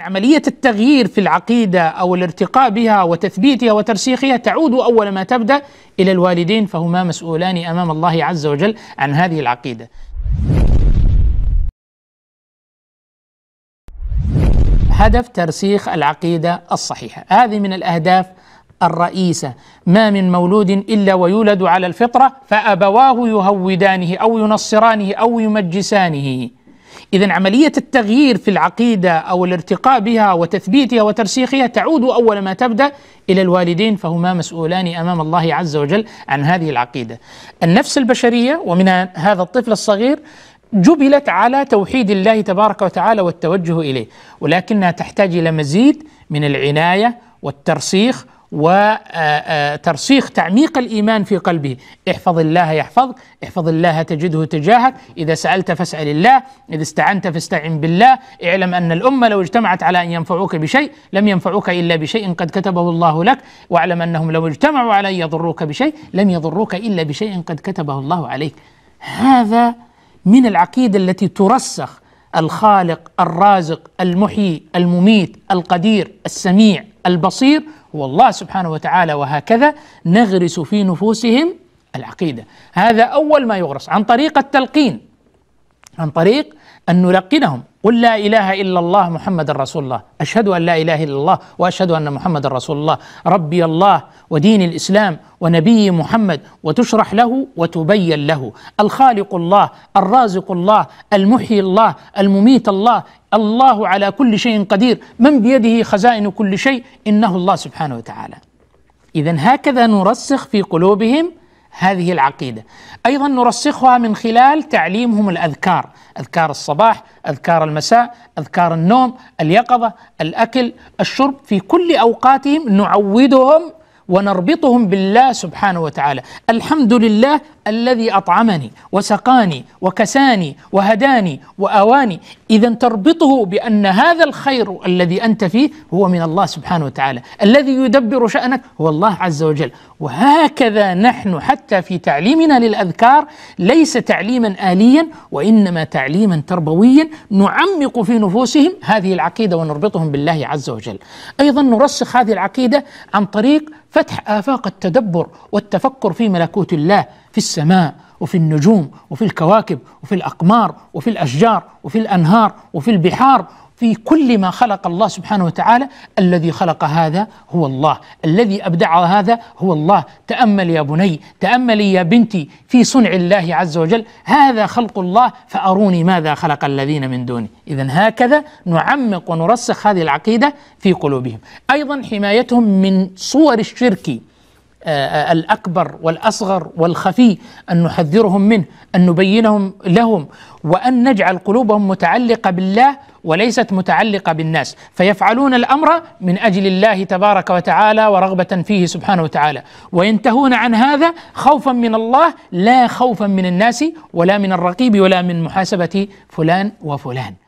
عملية التغيير في العقيدة أو الارتقاء بها وتثبيتها وترسيخها تعود أول ما تبدأ إلى الوالدين فهما مسؤولان أمام الله عز وجل عن هذه العقيدة هدف ترسيخ العقيدة الصحيحة هذه من الأهداف الرئيسة ما من مولود إلا ويولد على الفطرة فأبواه يهودانه أو ينصرانه أو يمجسانه إذا عملية التغيير في العقيدة أو الارتقاء بها وتثبيتها وترسيخها تعود أول ما تبدأ إلى الوالدين فهما مسؤولان أمام الله عز وجل عن هذه العقيدة النفس البشرية ومن هذا الطفل الصغير جبلت على توحيد الله تبارك وتعالى والتوجه إليه ولكنها تحتاج إلى مزيد من العناية والترسيخ وترسيخ آه، آه، تعميق الايمان في قلبه، احفظ الله يحفظك، احفظ الله تجده تجاهك، اذا سالت فاسال الله، اذا استعنت فاستعن بالله، اعلم ان الامه لو اجتمعت على ان ينفعوك بشيء لم ينفعوك الا بشيء قد كتبه الله لك، واعلم انهم لو اجتمعوا على ان يضروك بشيء لم يضروك الا بشيء قد كتبه الله عليك. هذا من العقيده التي ترسخ الخالق، الرازق، المحيي، المميت، القدير، السميع، البصير هو الله سبحانه وتعالى وهكذا نغرس في نفوسهم العقيده هذا اول ما يغرس عن طريق التلقين عن طريق أن نلقنهم قل لا إله إلا الله محمد رسول الله أشهد أن لا إله إلا الله وأشهد أن محمد رسول الله ربي الله ودين الإسلام ونبي محمد وتشرح له وتبين له الخالق الله الرازق الله المحيي الله المميت الله الله على كل شيء قدير من بيده خزائن كل شيء إنه الله سبحانه وتعالى إذا هكذا نرسخ في قلوبهم هذه العقيده ايضا نرسخها من خلال تعليمهم الاذكار اذكار الصباح اذكار المساء اذكار النوم اليقظه الاكل الشرب في كل اوقاتهم نعودهم ونربطهم بالله سبحانه وتعالى الحمد لله الذي أطعمني وسقاني وكساني وهداني وآواني إذا تربطه بأن هذا الخير الذي أنت فيه هو من الله سبحانه وتعالى الذي يدبر شأنك هو الله عز وجل وهكذا نحن حتى في تعليمنا للأذكار ليس تعليما آليا وإنما تعليما تربويا نعمق في نفوسهم هذه العقيدة ونربطهم بالله عز وجل أيضا نرسخ هذه العقيدة عن طريق فتح آفاق التدبر والتفكر في ملكوت الله في السماء وفي النجوم وفي الكواكب وفي الأقمار وفي الأشجار وفي الأنهار وفي البحار في كل ما خلق الله سبحانه وتعالى الذي خلق هذا هو الله الذي ابدع هذا هو الله تامل يا بني تاملي يا بنتي في صنع الله عز وجل هذا خلق الله فاروني ماذا خلق الذين من دوني اذا هكذا نعمق ونرسخ هذه العقيده في قلوبهم ايضا حمايتهم من صور الشرك آه، الأكبر والأصغر والخفي أن نحذرهم منه أن نبينهم لهم وأن نجعل قلوبهم متعلقة بالله وليست متعلقة بالناس فيفعلون الأمر من أجل الله تبارك وتعالى ورغبة فيه سبحانه وتعالى وينتهون عن هذا خوفا من الله لا خوفا من الناس ولا من الرقيب ولا من محاسبة فلان وفلان